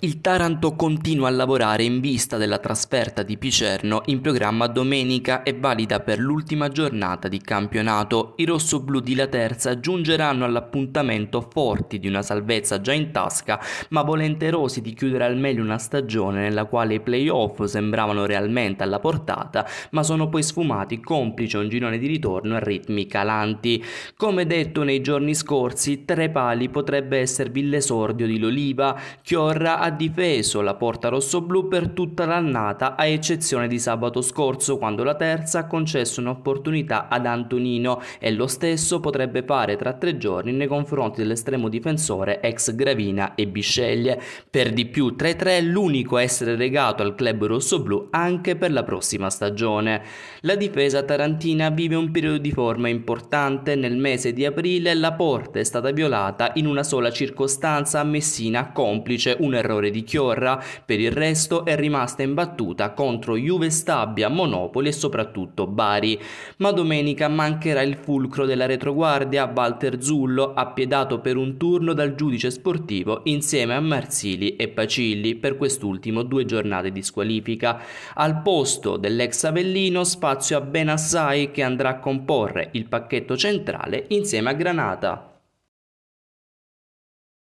Il Taranto continua a lavorare in vista della trasferta di Picerno in programma domenica e valida per l'ultima giornata di campionato. I rossoblù di La Terza giungeranno all'appuntamento forti di una salvezza già in tasca, ma volenterosi di chiudere al meglio una stagione nella quale i playoff sembravano realmente alla portata, ma sono poi sfumati complice un girone di ritorno a ritmi calanti. Come detto nei giorni scorsi, tre pali potrebbe esservi l'esordio di Loliva, Chiorra ha difeso la porta rossoblù per tutta l'annata, a eccezione di sabato scorso, quando la terza ha concesso un'opportunità ad Antonino e lo stesso potrebbe fare tra tre giorni nei confronti dell'estremo difensore ex Gravina e Bisceglie. Per di più 3-3 l'unico a essere legato al club rossoblù anche per la prossima stagione. La difesa tarantina vive un periodo di forma importante. Nel mese di aprile la porta è stata violata in una sola circostanza a Messina complice una errore di Chiorra, per il resto è rimasta imbattuta contro Juve Stabia, Monopoli e soprattutto Bari. Ma domenica mancherà il fulcro della retroguardia, Walter Zullo, appiedato per un turno dal giudice sportivo insieme a Marsili e Pacilli per quest'ultimo due giornate di squalifica. Al posto dell'ex Avellino spazio a Benassai che andrà a comporre il pacchetto centrale insieme a Granata.